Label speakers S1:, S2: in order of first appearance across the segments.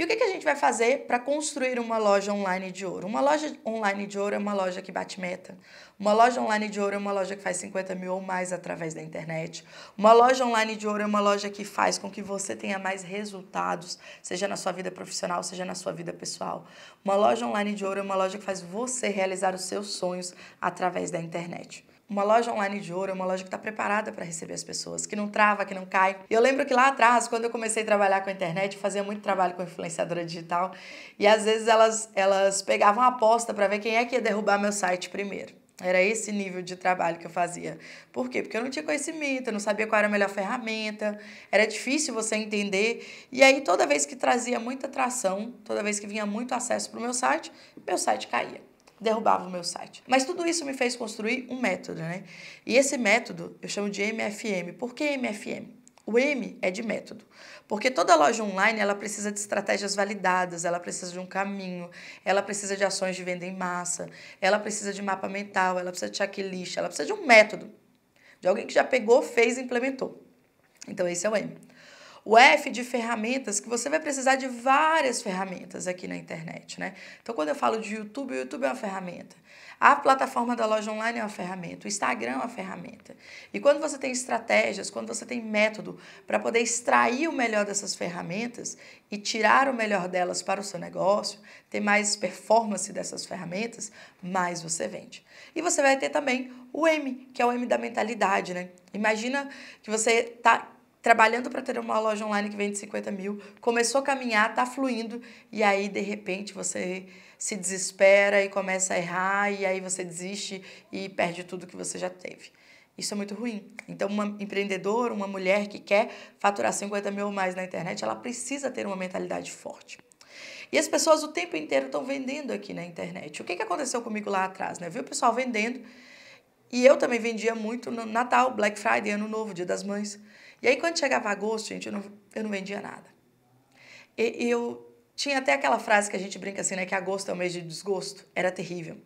S1: E o que, que a gente vai fazer para construir uma loja online de ouro? Uma loja online de ouro é uma loja que bate meta. Uma loja online de ouro é uma loja que faz 50 mil ou mais através da internet. Uma loja online de ouro é uma loja que faz com que você tenha mais resultados, seja na sua vida profissional, seja na sua vida pessoal. Uma loja online de ouro é uma loja que faz você realizar os seus sonhos através da internet. Uma loja online de ouro é uma loja que está preparada para receber as pessoas, que não trava, que não cai. Eu lembro que lá atrás, quando eu comecei a trabalhar com a internet, fazia muito trabalho com influenciadora digital, e às vezes elas, elas pegavam aposta para ver quem é que ia derrubar meu site primeiro. Era esse nível de trabalho que eu fazia. Por quê? Porque eu não tinha conhecimento, eu não sabia qual era a melhor ferramenta, era difícil você entender. E aí, toda vez que trazia muita atração, toda vez que vinha muito acesso para o meu site, meu site caía derrubava o meu site. Mas tudo isso me fez construir um método, né? E esse método eu chamo de MFM. Por que MFM? O M é de método, porque toda loja online ela precisa de estratégias validadas, ela precisa de um caminho, ela precisa de ações de venda em massa, ela precisa de mapa mental, ela precisa de checklist, ela precisa de um método, de alguém que já pegou, fez e implementou. Então esse é o M. O F de ferramentas, que você vai precisar de várias ferramentas aqui na internet, né? Então, quando eu falo de YouTube, o YouTube é uma ferramenta. A plataforma da loja online é uma ferramenta, o Instagram é uma ferramenta. E quando você tem estratégias, quando você tem método para poder extrair o melhor dessas ferramentas e tirar o melhor delas para o seu negócio, ter mais performance dessas ferramentas, mais você vende. E você vai ter também o M, que é o M da mentalidade, né? Imagina que você está trabalhando para ter uma loja online que vende 50 mil, começou a caminhar, tá fluindo, e aí de repente você se desespera e começa a errar, e aí você desiste e perde tudo que você já teve. Isso é muito ruim. Então, uma empreendedora, uma mulher que quer faturar 50 mil ou mais na internet, ela precisa ter uma mentalidade forte. E as pessoas o tempo inteiro estão vendendo aqui na internet. O que, que aconteceu comigo lá atrás? Né? Viu o pessoal vendendo. E eu também vendia muito no Natal, Black Friday, Ano Novo, Dia das Mães. E aí, quando chegava agosto, gente, eu não, eu não vendia nada. E, eu tinha até aquela frase que a gente brinca assim, né? Que agosto é o mês de desgosto. Era terrível.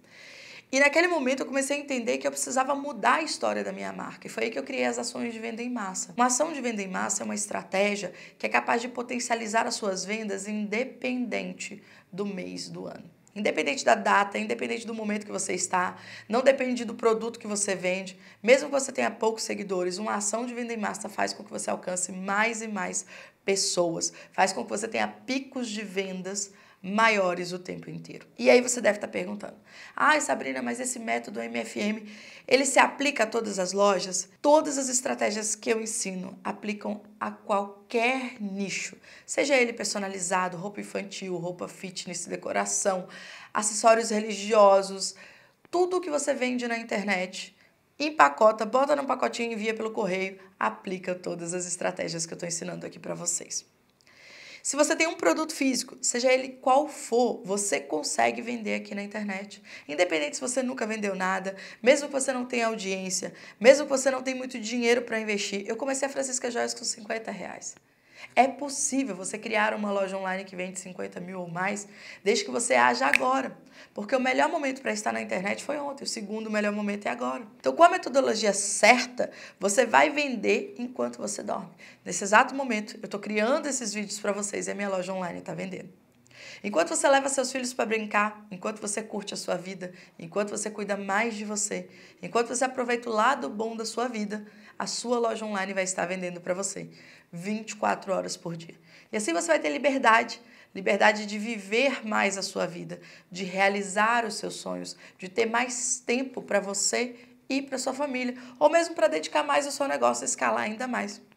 S1: E naquele momento eu comecei a entender que eu precisava mudar a história da minha marca. E foi aí que eu criei as ações de venda em massa. Uma ação de venda em massa é uma estratégia que é capaz de potencializar as suas vendas independente do mês do ano. Independente da data, independente do momento que você está, não depende do produto que você vende, mesmo que você tenha poucos seguidores, uma ação de venda em massa faz com que você alcance mais e mais pessoas, faz com que você tenha picos de vendas maiores o tempo inteiro. E aí você deve estar perguntando: "Ai, ah, Sabrina, mas esse método MFM, ele se aplica a todas as lojas? Todas as estratégias que eu ensino aplicam a qualquer nicho, seja ele personalizado, roupa infantil, roupa fitness, decoração, acessórios religiosos, tudo que você vende na internet, empacota, bota num pacotinho, envia pelo correio, aplica todas as estratégias que eu estou ensinando aqui para vocês. Se você tem um produto físico, seja ele qual for, você consegue vender aqui na internet. Independente se você nunca vendeu nada, mesmo que você não tenha audiência, mesmo que você não tenha muito dinheiro para investir. Eu comecei a Francisca Joias com 50 reais. É possível você criar uma loja online que vende 50 mil ou mais, desde que você haja agora. Porque o melhor momento para estar na internet foi ontem, o segundo melhor momento é agora. Então, com a metodologia certa, você vai vender enquanto você dorme. Nesse exato momento, eu estou criando esses vídeos para vocês e é a minha loja online está vendendo. Enquanto você leva seus filhos para brincar, enquanto você curte a sua vida, enquanto você cuida mais de você, enquanto você aproveita o lado bom da sua vida, a sua loja online vai estar vendendo para você 24 horas por dia. E assim você vai ter liberdade liberdade de viver mais a sua vida, de realizar os seus sonhos, de ter mais tempo para você e para sua família, ou mesmo para dedicar mais ao seu negócio e escalar ainda mais.